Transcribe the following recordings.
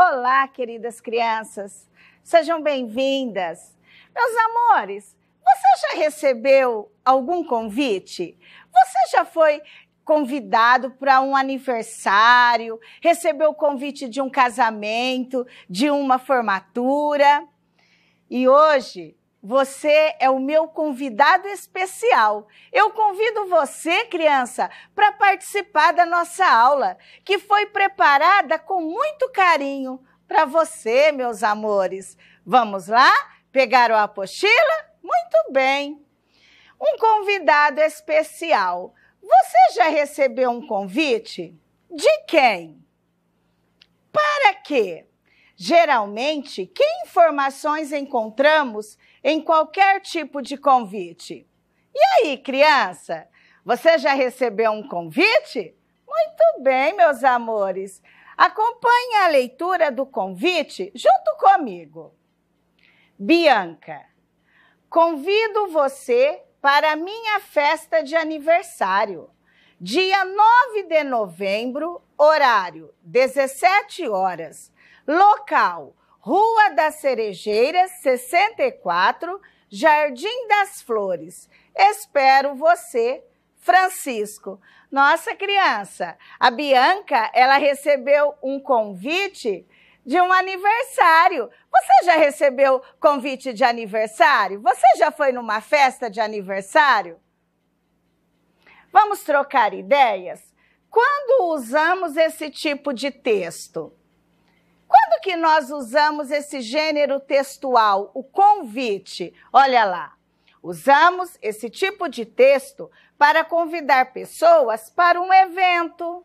Olá, queridas crianças, sejam bem-vindas. Meus amores, você já recebeu algum convite? Você já foi convidado para um aniversário, recebeu o convite de um casamento, de uma formatura? E hoje você é o meu convidado especial. Eu convido você, criança, para participar da nossa aula, que foi preparada com muito carinho para você, meus amores. Vamos lá? Pegaram a apostila? Muito bem. Um convidado especial. Você já recebeu um convite? De quem? Para quê? Geralmente, que informações encontramos em qualquer tipo de convite. E aí, criança, você já recebeu um convite? Muito bem, meus amores. Acompanhe a leitura do convite junto comigo. Bianca, convido você para a minha festa de aniversário, dia 9 de novembro, horário 17 horas, local Rua das Cerejeiras, 64, Jardim das Flores. Espero você, Francisco. Nossa criança, a Bianca, ela recebeu um convite de um aniversário. Você já recebeu convite de aniversário? Você já foi numa festa de aniversário? Vamos trocar ideias? Quando usamos esse tipo de texto? que nós usamos esse gênero textual, o convite? Olha lá. Usamos esse tipo de texto para convidar pessoas para um evento.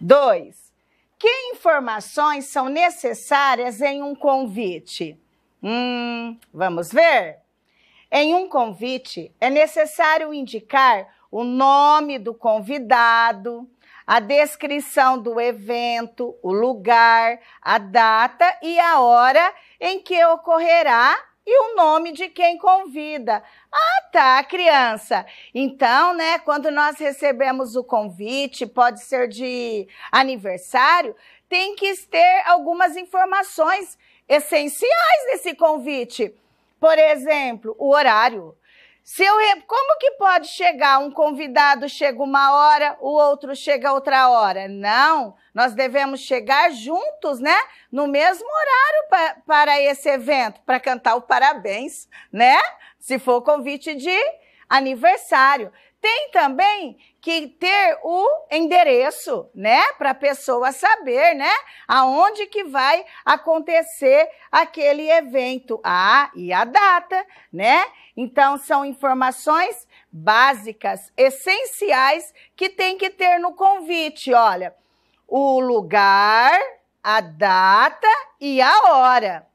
2. Que informações são necessárias em um convite? Hum, vamos ver? Em um convite, é necessário indicar o nome do convidado, a descrição do evento, o lugar, a data e a hora em que ocorrerá e o nome de quem convida. Ah, tá, criança. Então, né, quando nós recebemos o convite, pode ser de aniversário, tem que ter algumas informações essenciais nesse convite. Por exemplo, o horário, se eu Como que pode chegar um convidado chega uma hora, o outro chega outra hora? Não, nós devemos chegar juntos, né? No mesmo horário pa... para esse evento, para cantar o parabéns, né? Se for convite de aniversário. Tem também que ter o endereço, né, para a pessoa saber, né, aonde que vai acontecer aquele evento, a ah, e a data, né? Então são informações básicas, essenciais que tem que ter no convite, olha, o lugar, a data e a hora.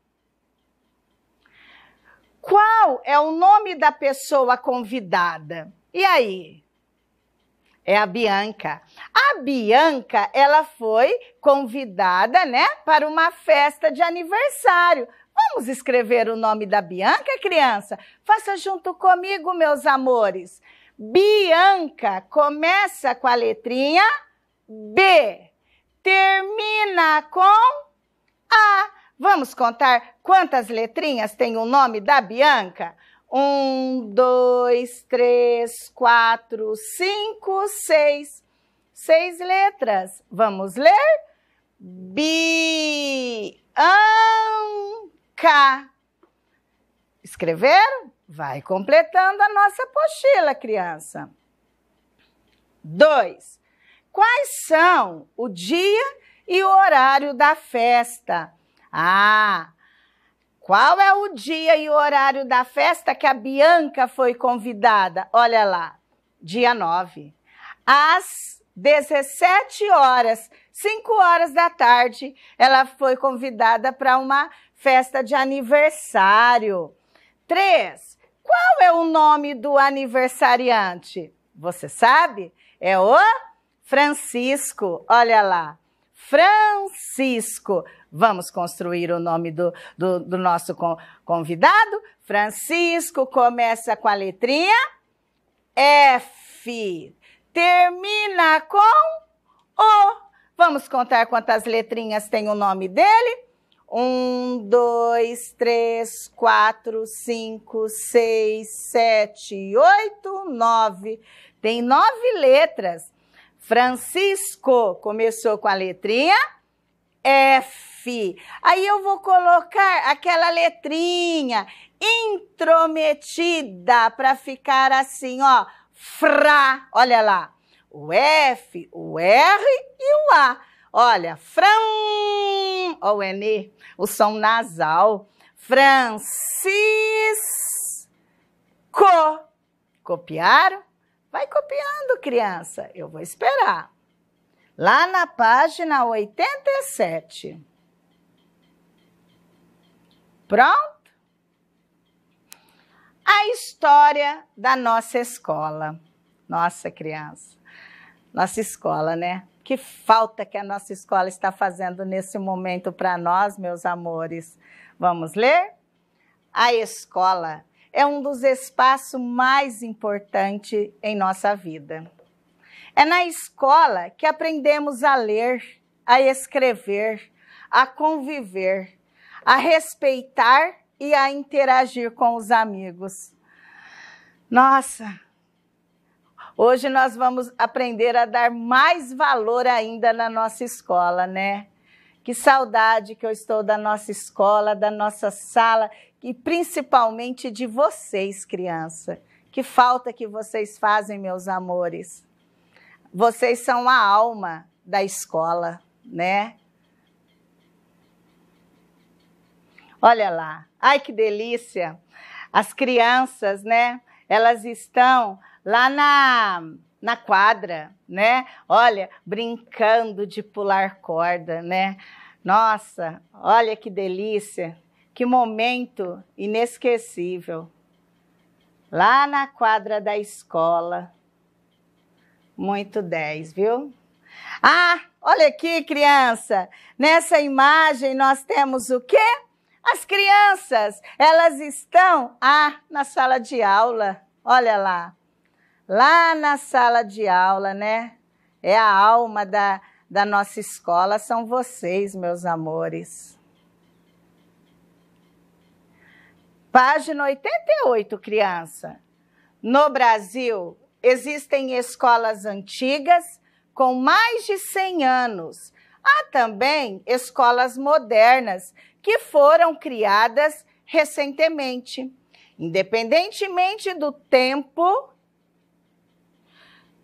Qual é o nome da pessoa convidada? E aí, é a Bianca. A Bianca, ela foi convidada, né, para uma festa de aniversário. Vamos escrever o nome da Bianca, criança? Faça junto comigo, meus amores. Bianca começa com a letrinha B, termina com A. Vamos contar quantas letrinhas tem o nome da Bianca? Um, dois, três, quatro, cinco, seis. Seis letras. Vamos ler? Bianca. Escreveram? Vai completando a nossa pochila criança. Dois. Quais são o dia e o horário da festa? Ah, qual é o dia e o horário da festa que a Bianca foi convidada? Olha lá, dia 9. Às 17 horas, 5 horas da tarde, ela foi convidada para uma festa de aniversário. 3. Qual é o nome do aniversariante? Você sabe? É o Francisco. Olha lá. Francisco. Vamos construir o nome do, do, do nosso convidado? Francisco começa com a letrinha F, termina com O. Vamos contar quantas letrinhas tem o nome dele? Um, dois, três, quatro, cinco, seis, sete, oito, nove. Tem nove letras. Francisco começou com a letrinha F. Aí eu vou colocar aquela letrinha intrometida para ficar assim, ó, fra. Olha lá. O F, o R e o A. Olha, fran, ó o N, o som nasal. Francisco. Copiaram? Vai copiando, criança. Eu vou esperar. Lá na página 87. Pronto? A história da nossa escola. Nossa, criança. Nossa escola, né? Que falta que a nossa escola está fazendo nesse momento para nós, meus amores. Vamos ler? A escola é um dos espaços mais importantes em nossa vida. É na escola que aprendemos a ler, a escrever, a conviver, a respeitar e a interagir com os amigos. Nossa, hoje nós vamos aprender a dar mais valor ainda na nossa escola, né? Que saudade que eu estou da nossa escola, da nossa sala e principalmente de vocês, criança. Que falta que vocês fazem, meus amores. Vocês são a alma da escola, né? Olha lá. Ai, que delícia. As crianças, né? Elas estão lá na na quadra, né? Olha, brincando de pular corda, né? Nossa, olha que delícia. Que momento inesquecível. Lá na quadra da escola. Muito 10, viu? Ah, olha aqui, criança. Nessa imagem nós temos o quê? As crianças, elas estão ah, na sala de aula. Olha lá. Lá na sala de aula, né? É a alma da, da nossa escola, são vocês, meus amores. Página 88, criança. No Brasil, existem escolas antigas com mais de 100 anos. Há também escolas modernas que foram criadas recentemente. Independentemente do tempo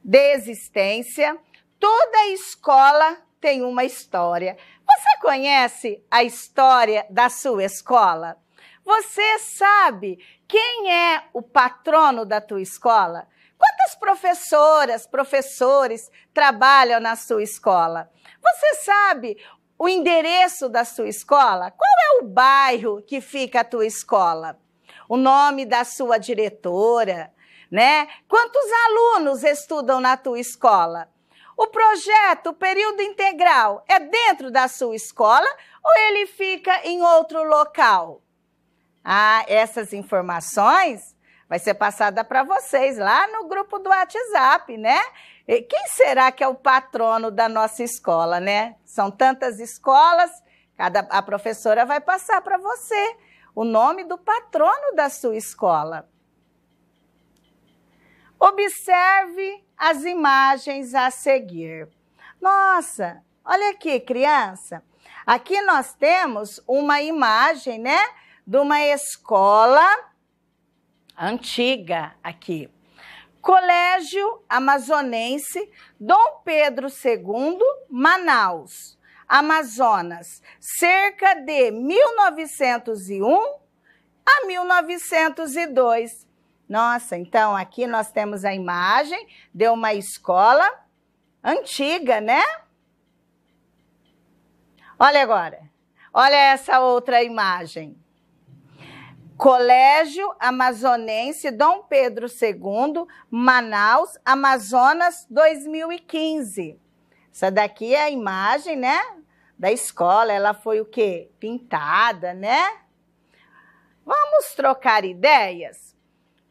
de existência, toda escola tem uma história. Você conhece a história da sua escola? Você sabe quem é o patrono da tua escola? Quantas professoras, professores trabalham na sua escola? Você sabe o endereço da sua escola? Qual é o bairro que fica a tua escola? O nome da sua diretora, né? Quantos alunos estudam na tua escola? O projeto, o período integral, é dentro da sua escola ou ele fica em outro local? Ah, essas informações vai ser passada para vocês lá no grupo do WhatsApp, né? E quem será que é o patrono da nossa escola, né? São tantas escolas, cada a professora vai passar para você o nome do patrono da sua escola. Observe as imagens a seguir. Nossa, olha aqui, criança. Aqui nós temos uma imagem, né? de uma escola antiga aqui. Colégio Amazonense Dom Pedro II, Manaus, Amazonas, cerca de 1901 a 1902. Nossa, então aqui nós temos a imagem de uma escola antiga, né? Olha agora. Olha essa outra imagem. Colégio Amazonense Dom Pedro II, Manaus, Amazonas 2015. Essa daqui é a imagem, né? Da escola, ela foi o quê? Pintada, né? Vamos trocar ideias?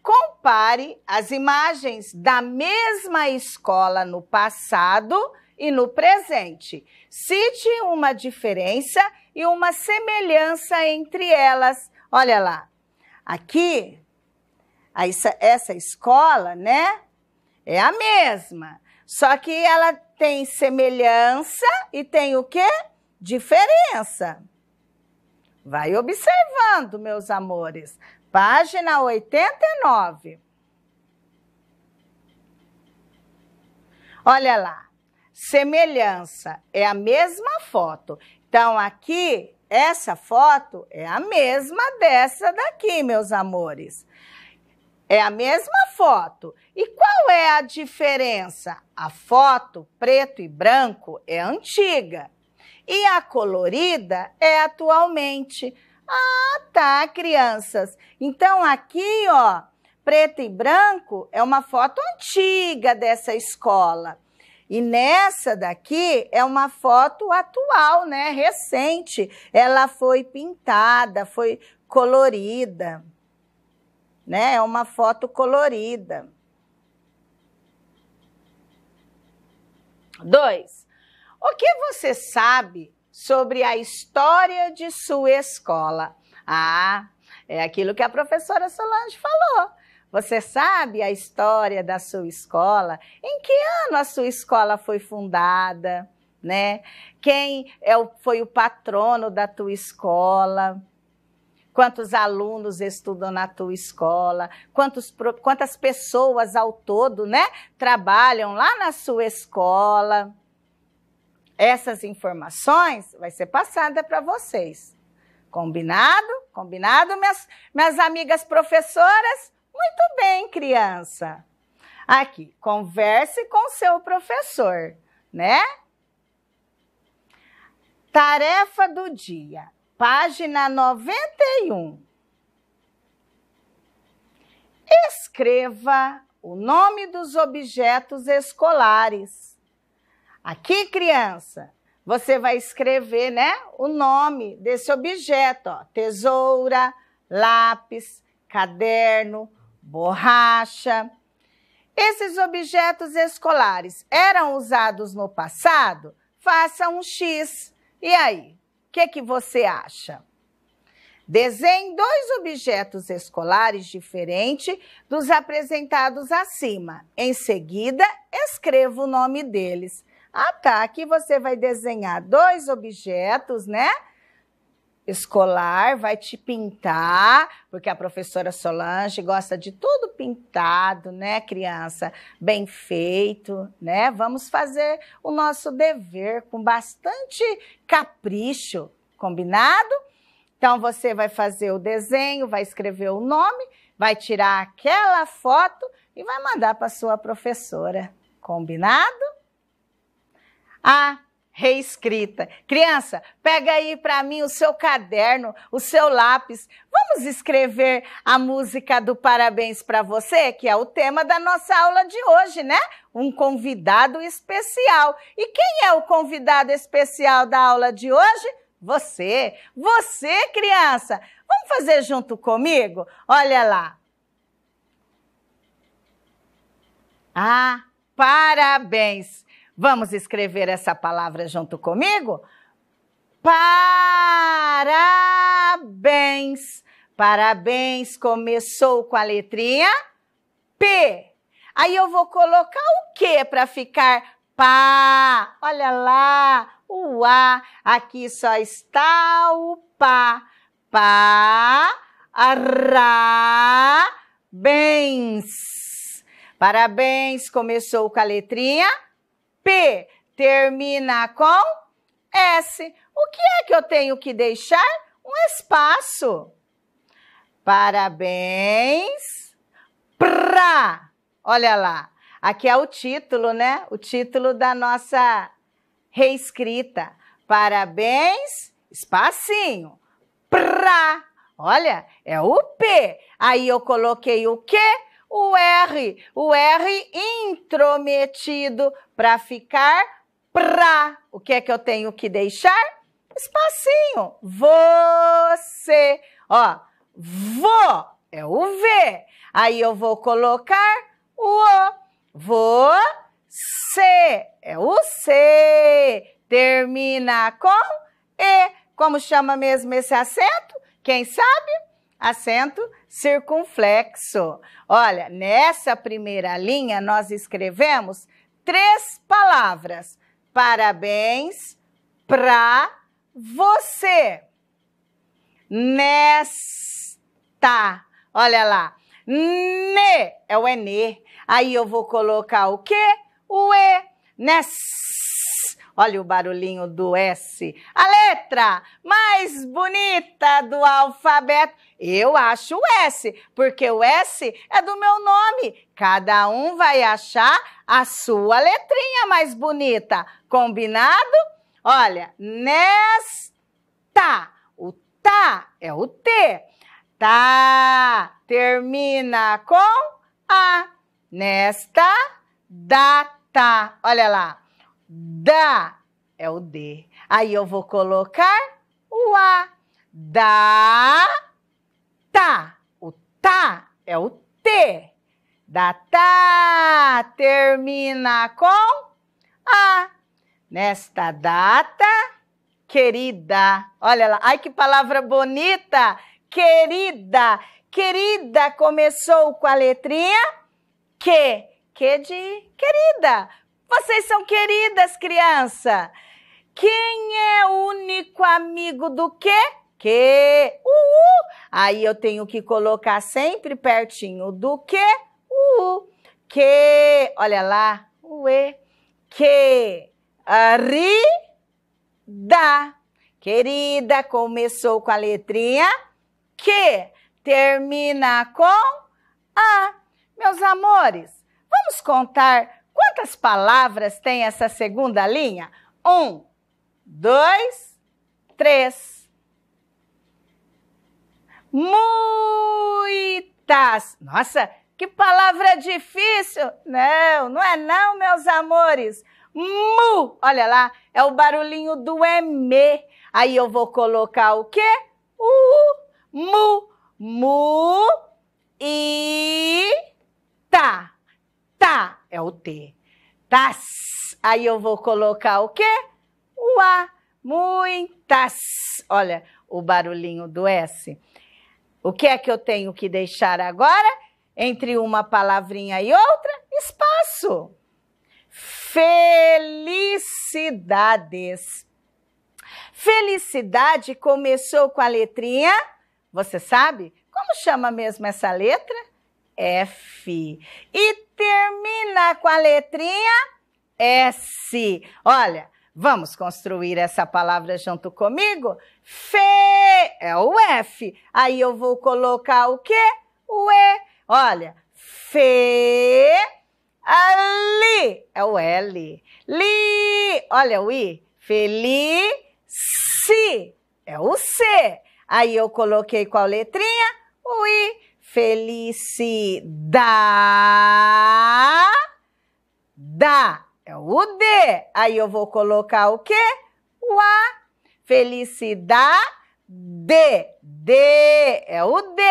Compare as imagens da mesma escola no passado e no presente. Cite uma diferença e uma semelhança entre elas. Olha lá. Aqui, essa escola, né? É a mesma. Só que ela tem semelhança e tem o quê? Diferença. Vai observando, meus amores. Página 89. Olha lá. Semelhança é a mesma foto. Então aqui essa foto é a mesma dessa daqui, meus amores. É a mesma foto. E qual é a diferença? A foto preto e branco é antiga e a colorida é atualmente. Ah, tá, crianças. Então aqui, ó, preto e branco é uma foto antiga dessa escola. E nessa daqui é uma foto atual, né? Recente. Ela foi pintada, foi colorida, né? É uma foto colorida. Dois. O que você sabe sobre a história de sua escola? Ah, é aquilo que a professora Solange falou. Você sabe a história da sua escola? Em que ano a sua escola foi fundada? Né? Quem é o, foi o patrono da tua escola? Quantos alunos estudam na tua escola? Quantos, quantas pessoas ao todo, né, trabalham lá na sua escola? Essas informações vai ser passada para vocês. Combinado? Combinado, minhas, minhas amigas professoras? Muito bem, criança. Aqui, converse com seu professor, né? Tarefa do dia, página 91. Escreva o nome dos objetos escolares. Aqui, criança, você vai escrever, né, o nome desse objeto, ó, tesoura, lápis, caderno, borracha. Esses objetos escolares eram usados no passado? Faça um X. E aí, o que, que você acha? Desenhe dois objetos escolares diferentes dos apresentados acima. Em seguida, escreva o nome deles. Ah, tá. Aqui você vai desenhar dois objetos, né? escolar vai te pintar, porque a professora Solange gosta de tudo pintado, né, criança? Bem feito, né? Vamos fazer o nosso dever com bastante capricho, combinado? Então você vai fazer o desenho, vai escrever o nome, vai tirar aquela foto e vai mandar para sua professora, combinado? Ah, reescrita. Criança, pega aí para mim o seu caderno, o seu lápis. Vamos escrever a música do Parabéns para você, que é o tema da nossa aula de hoje, né? Um convidado especial. E quem é o convidado especial da aula de hoje? Você, você, criança. Vamos fazer junto comigo? Olha lá. Ah, parabéns. Vamos escrever essa palavra junto comigo? Parabéns! Parabéns começou com a letrinha P. Aí eu vou colocar o que para ficar pá? Olha lá, o A. Aqui só está o pá. Pá, ra, bens. Parabéns começou com a letrinha P. P termina com S. O que é que eu tenho que deixar? Um espaço. Parabéns pra. Olha lá. Aqui é o título, né? O título da nossa reescrita. Parabéns, espacinho. Pra. Olha, é o P. Aí eu coloquei o quê? o R, o R intrometido para ficar pra. O que é que eu tenho que deixar? Espacinho. Você. Ó, vou é o V. Aí eu vou colocar o O. Você é o C. Termina com E. Como chama mesmo esse acento? Quem sabe? acento circunflexo. Olha, nessa primeira linha nós escrevemos três palavras: parabéns pra você. Nesta. Olha lá. Ne é o ENE. Aí eu vou colocar o quê? O E. Nesta Olha o barulhinho do S. A letra mais bonita do alfabeto. Eu acho o S, porque o S é do meu nome. Cada um vai achar a sua letrinha mais bonita. Combinado? Olha, nesta. O tá é o T. Tá termina com a. Nesta data. Olha lá. Da é o D. Aí eu vou colocar o A. Da, tá. O tá é o T. Da tá termina com A. Nesta data, querida. Olha lá, ai que palavra bonita! Querida. Querida começou com a letrinha Q. Que de querida. Vocês são queridas, criança. Quem é o único amigo do quê? Que? Uhul. Aí eu tenho que colocar sempre pertinho do que? Uhul. Que? Olha lá. Uê. Que? Da. Querida, começou com a letrinha que termina com a. Meus amores, vamos contar Quantas palavras tem essa segunda linha? Um, dois, três. Muitas. Nossa, que palavra difícil! Não, não é não, meus amores. Mu, olha lá, é o barulhinho do M. Aí eu vou colocar o quê? U, mu, mu, i, tá. Tá é o T muitas. Aí eu vou colocar o quê? O A. Muitas. Olha o barulhinho do S. O que é que eu tenho que deixar agora? Entre uma palavrinha e outra, espaço. Felicidades. Felicidade começou com a letrinha, você sabe? Como chama mesmo essa letra? F. E Termina com a letrinha S. Olha, vamos construir essa palavra junto comigo? Fê é o F. Aí eu vou colocar o quê? O E. Olha, Fê. ali é o L. Li, olha o I. Feliz, si é o C. Aí eu coloquei qual letrinha? O I. Felicidade. É o D. Aí eu vou colocar o quê? O A. Felicidade. D. É o D.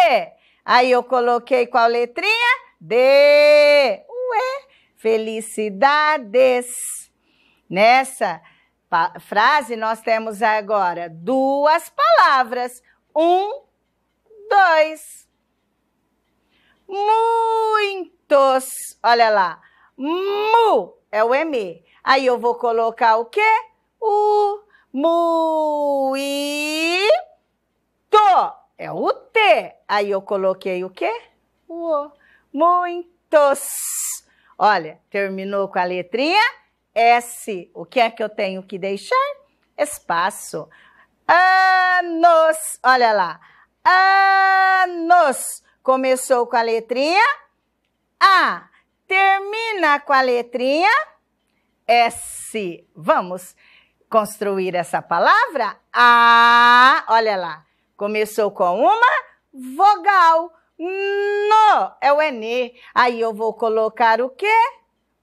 Aí eu coloquei qual letrinha? D. Ué. E. Felicidades. Nessa frase nós temos agora duas palavras. Um, dois muitos. Olha lá. Mu é o M. Aí eu vou colocar o quê? O muito. É o T. Aí eu coloquei o quê? O O. Muitos. Olha, terminou com a letrinha S. O que é que eu tenho que deixar? Espaço. Anos. Olha lá. Anos. Começou com a letrinha A, termina com a letrinha S. Vamos construir essa palavra? A, olha lá, começou com uma vogal. No é o N. Aí eu vou colocar o quê?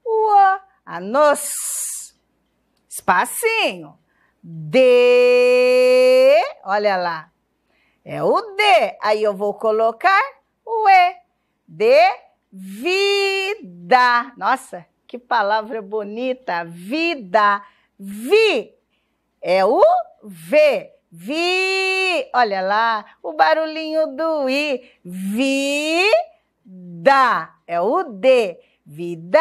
O O. A nos. Espacinho. D. Olha lá. É o D. Aí eu vou colocar o E de vida. Nossa, que palavra bonita! Vida. Vi é o V. Vi, olha lá, o barulhinho do I. Vida é o D. Vida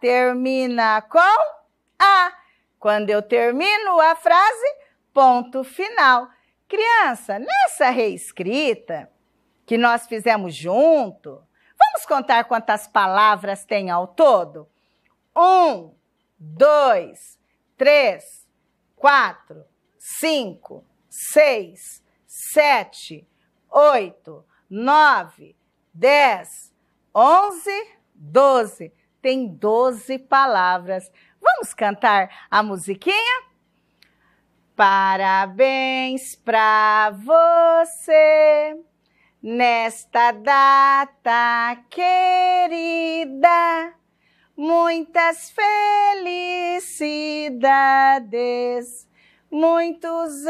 termina com A. Quando eu termino a frase, ponto final. Criança, nessa reescrita, que nós fizemos junto. Vamos contar quantas palavras tem ao todo? Um, dois, três, quatro, cinco, seis, sete, oito, nove, dez, onze, doze. Tem doze palavras. Vamos cantar a musiquinha? Parabéns pra você. Nesta data querida, muitas felicidades, muitos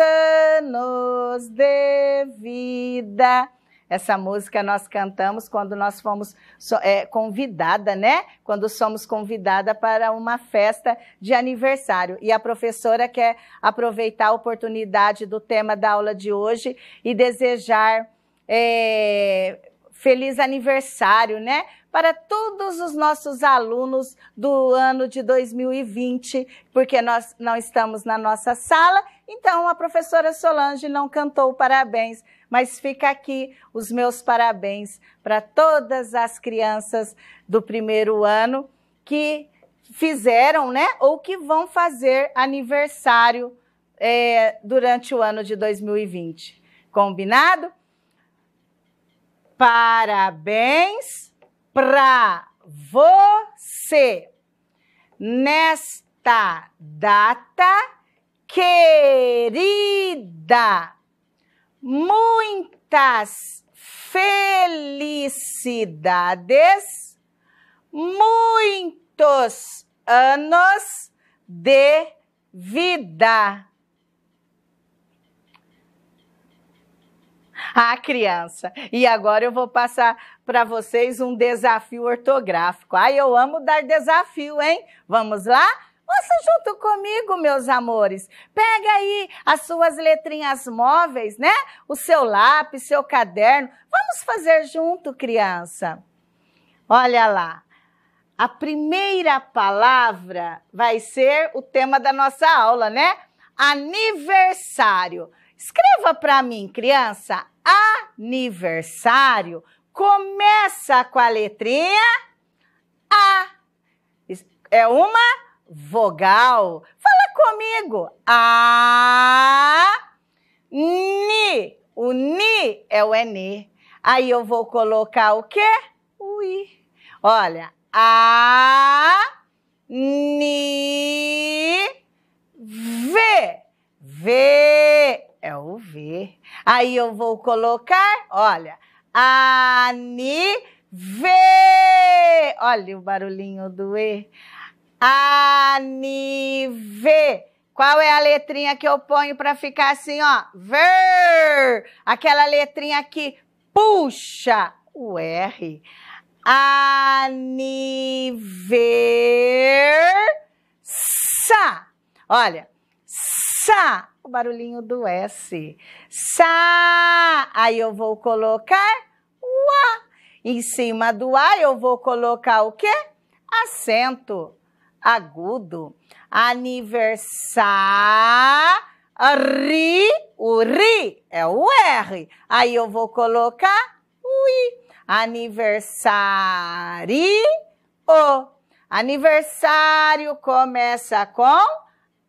anos de vida. Essa música nós cantamos quando nós fomos é, convidada, né? Quando somos convidada para uma festa de aniversário. E a professora quer aproveitar a oportunidade do tema da aula de hoje e desejar é, feliz aniversário, né? Para todos os nossos alunos do ano de 2020, porque nós não estamos na nossa sala, então a professora Solange não cantou parabéns, mas fica aqui os meus parabéns para todas as crianças do primeiro ano que fizeram, né? Ou que vão fazer aniversário é, durante o ano de 2020. Combinado? Parabéns para você nesta data querida. Muitas felicidades, muitos anos de vida. A criança. E agora eu vou passar para vocês um desafio ortográfico. Ai, eu amo dar desafio, hein? Vamos lá? Ouça junto comigo, meus amores. Pega aí as suas letrinhas móveis, né? O seu lápis, seu caderno. Vamos fazer junto, criança. Olha lá. A primeira palavra vai ser o tema da nossa aula, né? Aniversário. Escreva para mim, criança. Aniversário começa com a letrinha A. É uma vogal. Fala comigo. A. Ni. O ni é o ene. Aí eu vou colocar o quê? O i. Olha. A. Ni. v V é o V. Aí eu vou colocar, olha, anive. Olha o barulhinho do E. Anive. Qual é a letrinha que eu ponho para ficar assim, ó? Ver. Aquela letrinha que puxa o R. Aniversa. Olha, Sá, o barulhinho do S. Sá, aí eu vou colocar o A. Em cima do A eu vou colocar o quê? Acento agudo. Aniversário, o RI é o R. Aí eu vou colocar o I. Aniversário. Aniversário começa com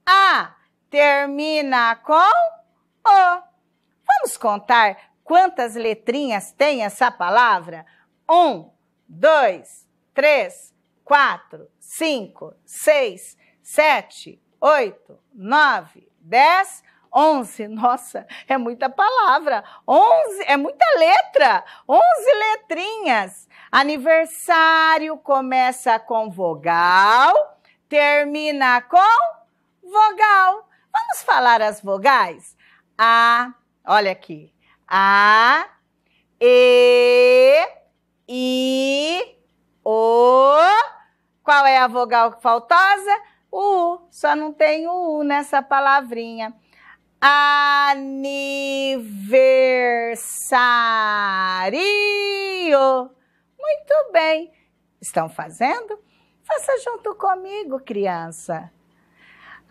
A termina com O. Vamos contar quantas letrinhas tem essa palavra? Um, dois, três, quatro, cinco, seis, sete, oito, nove, dez, onze. Nossa, é muita palavra. Onze, é muita letra. Onze letrinhas. Aniversário começa com vogal, termina com vogal. Vamos falar as vogais? A, olha aqui. A, E, I, O. Qual é a vogal faltosa? O U. Só não tem o U nessa palavrinha. Aniversário. Muito bem. Estão fazendo? Faça junto comigo, criança.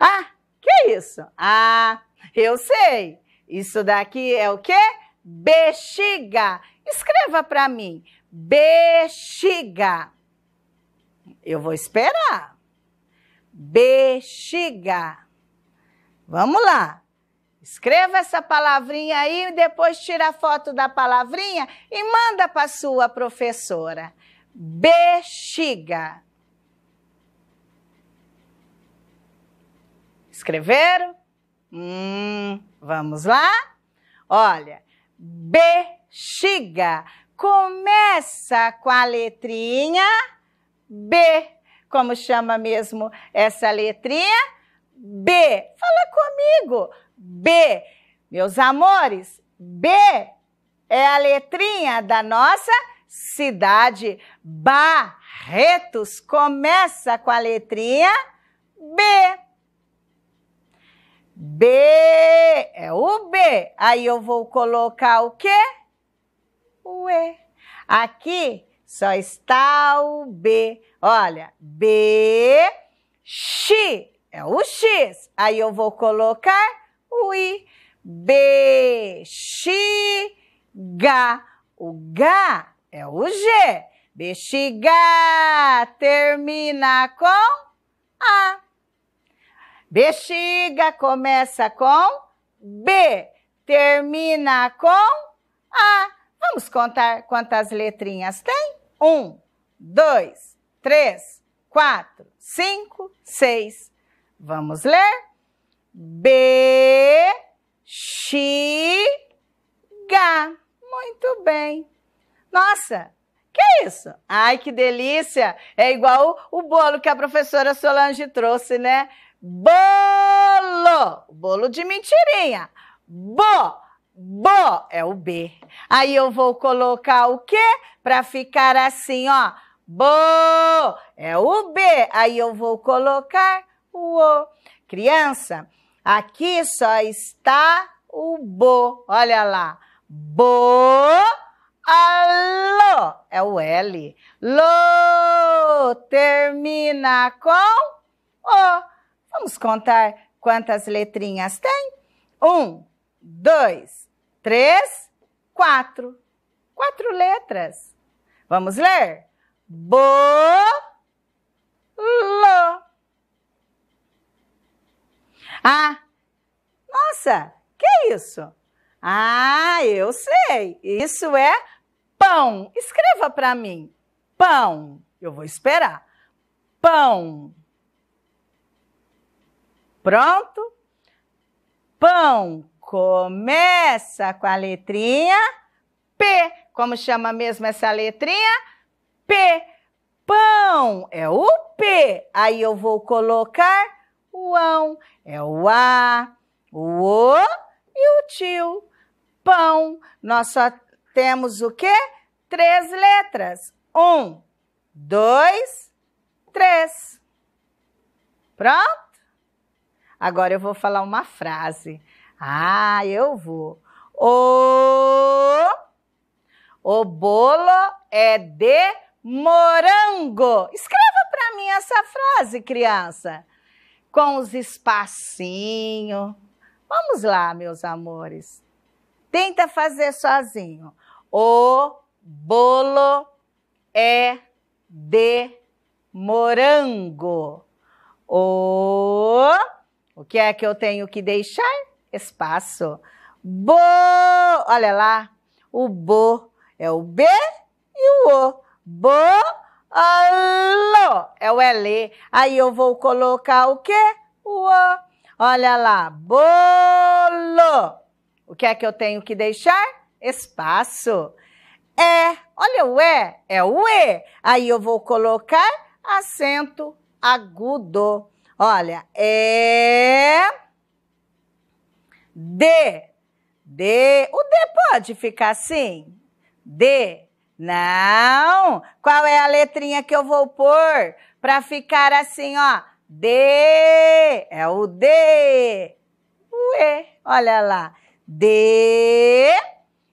Ah, que é isso? Ah, eu sei. Isso daqui é o quê? Bexiga. Escreva para mim. Bexiga. Eu vou esperar. Bexiga. Vamos lá. Escreva essa palavrinha aí e depois tira a foto da palavrinha e manda para sua professora. Bexiga. Escreveram? Hum, vamos lá? Olha, bexiga começa com a letrinha B. Como chama mesmo essa letrinha? B. Fala comigo. B. Meus amores, B é a letrinha da nossa cidade. Barretos começa com a letrinha B. B, é o B. Aí eu vou colocar o quê? O E. Aqui só está o B. Olha, B, X, é o X. Aí eu vou colocar o I. B, X, G. O G é o G. Bexiga termina com A. Bexiga começa com B, termina com A. Vamos contar quantas letrinhas tem? Um, dois, três, quatro, cinco, seis. Vamos ler? Bexiga. Muito bem. Nossa, que isso? Ai, que delícia! É igual o, o bolo que a professora Solange trouxe, né? Bolo! Bolo de mentirinha. Bo! Bo é o B. Aí eu vou colocar o quê? Para ficar assim, ó. Bo é o B. Aí eu vou colocar o O. Criança, aqui só está o bo. Olha lá. Bo alô é o L. Lo termina com o. Vamos contar quantas letrinhas tem? Um, dois, três, quatro. Quatro letras. Vamos ler? Bo, lo. Ah, nossa, que é isso? Ah, eu sei. Isso é pão. Escreva para mim. Pão. Eu vou esperar. Pão. Pronto? Pão começa com a letrinha P. Como chama mesmo essa letrinha? P. Pão é o P. Aí eu vou colocar o ão. É o A, o O e o tio. Pão. Nós só temos o quê? Três letras. Um, dois, três. Pronto? Agora eu vou falar uma frase. Ah, eu vou. O, o bolo é de morango. Escreva para mim essa frase, criança. Com os espacinhos. Vamos lá, meus amores. Tenta fazer sozinho. O bolo é de morango. O o que é que eu tenho que deixar? Espaço. Bo, olha lá. O bo é o B e o O. Bo, alô, é o L. Aí eu vou colocar o quê? O O. Olha lá. Bolo. O que é que eu tenho que deixar? Espaço. É, olha o E, é o E. Aí eu vou colocar acento agudo. Olha, é. D. D. O D pode ficar assim? D. Não. Qual é a letrinha que eu vou pôr para ficar assim, ó? D. É o D. O E. Olha lá. D.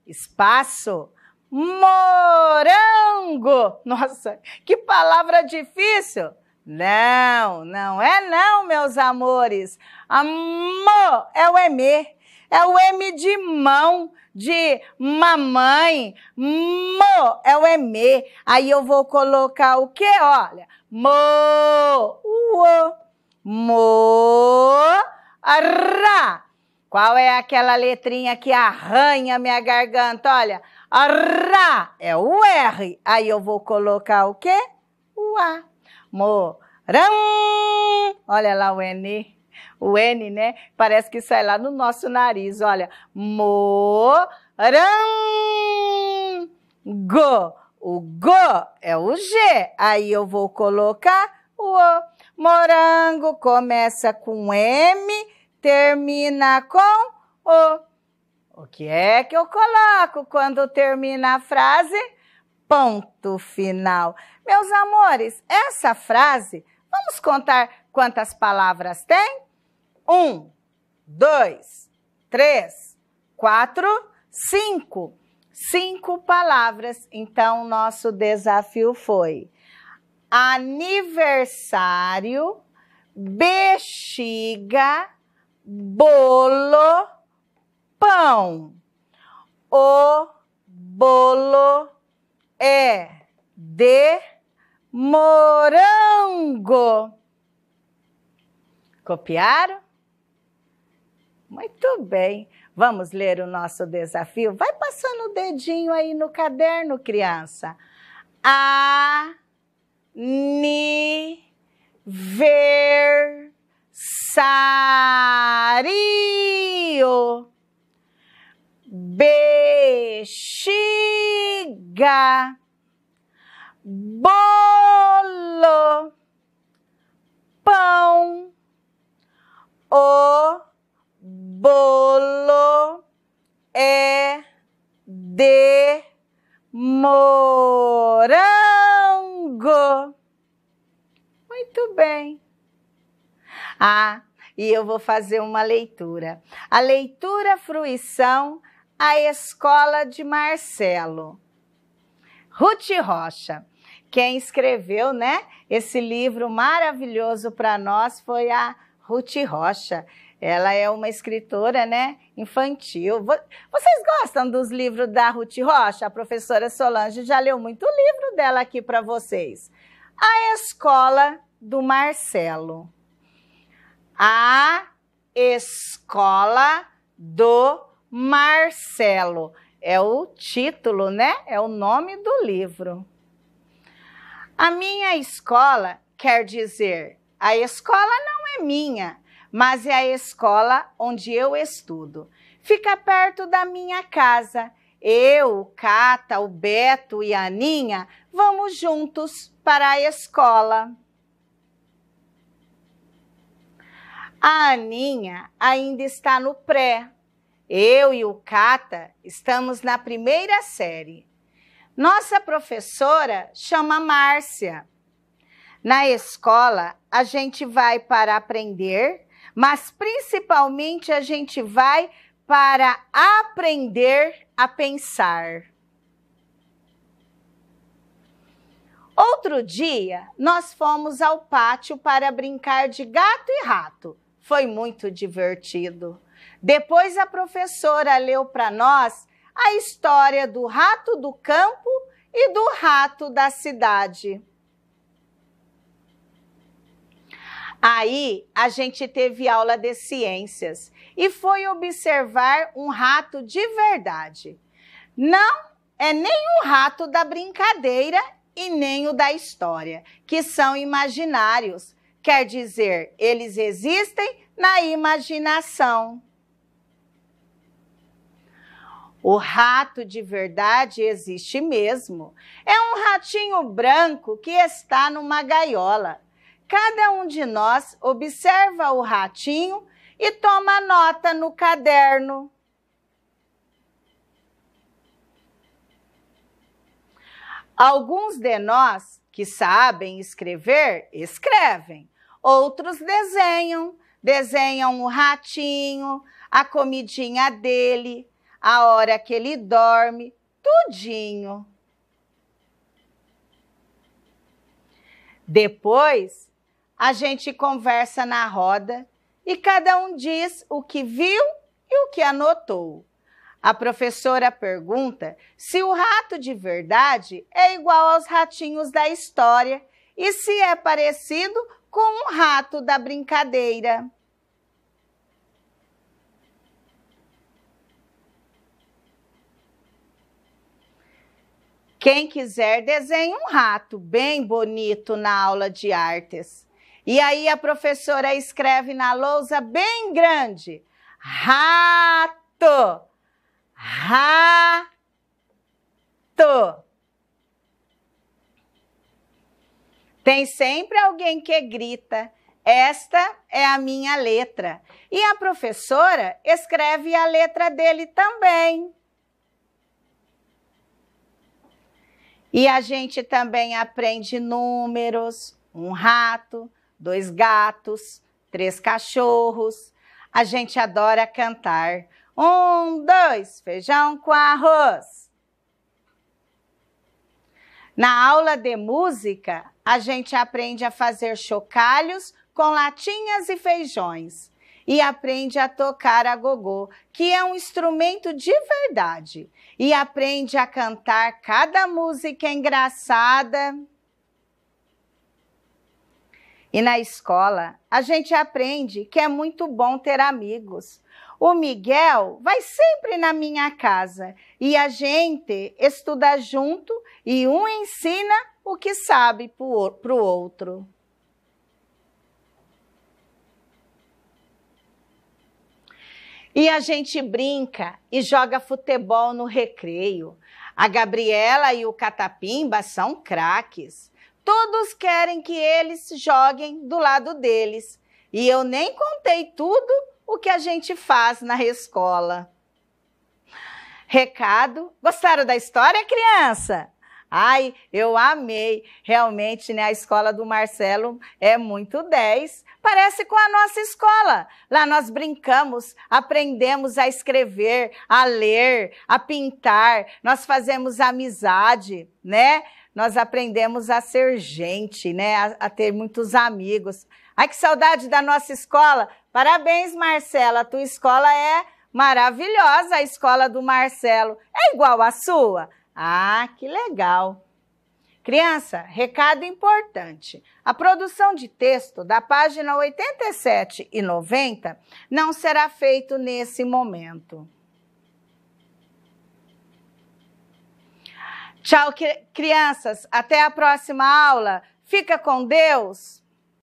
Espaço. Morango. Nossa, que palavra difícil. Não, não é não, meus amores. Amor é o M, é o M de mão, de mamãe. Mo é o M. Aí eu vou colocar o que? Olha, mo, uo, mo, arra. Qual é aquela letrinha que arranha minha garganta? Olha, arra é o R. Aí eu vou colocar o que? O A. Moram! Olha lá o N. O N, né? Parece que sai lá no nosso nariz. Olha. Moram! Go. O go é o G. Aí eu vou colocar o O. Morango começa com M, termina com O. O que é que eu coloco quando termina a frase? ponto final. Meus amores, essa frase, vamos contar quantas palavras tem? Um, dois, três, quatro, cinco. Cinco palavras. Então, nosso desafio foi aniversário, bexiga, bolo, pão. O bolo é de morango. Copiaram? Muito bem. Vamos ler o nosso desafio? Vai passando o dedinho aí no caderno, criança. A ni ver sario bexiga, bolo, pão, o bolo é de morango. Muito bem. Ah, e eu vou fazer uma leitura. A leitura fruição a Escola de Marcelo. Ruth Rocha. Quem escreveu, né, esse livro maravilhoso para nós foi a Ruth Rocha. Ela é uma escritora, né, infantil. Vocês gostam dos livros da Ruth Rocha? A professora Solange já leu muito livro dela aqui para vocês. A Escola do Marcelo. A Escola do Marcelo. É o título, né? É o nome do livro. A minha escola quer dizer, a escola não é minha, mas é a escola onde eu estudo. Fica perto da minha casa. Eu, o Cata, o Beto e a Aninha vamos juntos para a escola. A Aninha ainda está no pré, eu e o Cata estamos na primeira série. Nossa professora chama Márcia. Na escola, a gente vai para aprender, mas principalmente a gente vai para aprender a pensar. Outro dia, nós fomos ao pátio para brincar de gato e rato. Foi muito divertido. Depois a professora leu para nós a história do rato do campo e do rato da cidade. Aí a gente teve aula de ciências e foi observar um rato de verdade. Não é nem o rato da brincadeira e nem o da história, que são imaginários. Quer dizer, eles existem na imaginação. O rato de verdade existe mesmo. É um ratinho branco que está numa gaiola. Cada um de nós observa o ratinho e toma nota no caderno. Alguns de nós que sabem escrever, escrevem. Outros desenham, desenham o ratinho, a comidinha dele, a hora que ele dorme, tudinho. Depois, a gente conversa na roda e cada um diz o que viu e o que anotou. A professora pergunta se o rato de verdade é igual aos ratinhos da história e se é parecido com um rato da brincadeira. Quem quiser, desenhe um rato bem bonito na aula de artes. E aí a professora escreve na lousa bem grande: rato, rato. Tem sempre alguém que grita. Esta é a minha letra. E a professora escreve a letra dele também. E a gente também aprende números: um rato, dois gatos, três cachorros. A gente adora cantar. Um, dois, feijão com arroz. Na aula de música, a gente aprende a fazer chocalhos com latinhas e feijões e aprende a tocar a gogô, que é um instrumento de verdade, e aprende a cantar cada música engraçada. E na escola, a gente aprende que é muito bom ter amigos. O Miguel vai sempre na minha casa e a gente estuda junto e um ensina o que sabe para o outro. E a gente brinca e joga futebol no recreio. A Gabriela e o Catapimba são craques. Todos querem que eles joguem do lado deles. E eu nem contei tudo o que a gente faz na escola. Recado: gostaram da história, criança? Ai, eu amei. Realmente, né, a escola do Marcelo é muito 10. Parece com a nossa escola. Lá nós brincamos, aprendemos a escrever, a ler, a pintar, nós fazemos amizade, né? Nós aprendemos a ser gente, né? A, a ter muitos amigos. Ai, que saudade da nossa escola. Parabéns, Marcela. A tua escola é maravilhosa, a escola do Marcelo. É igual à sua? Ah, que legal! Criança, recado importante. A produção de texto da página 87 e 90 não será feito nesse momento. Tchau, crianças. Até a próxima aula. Fica com Deus.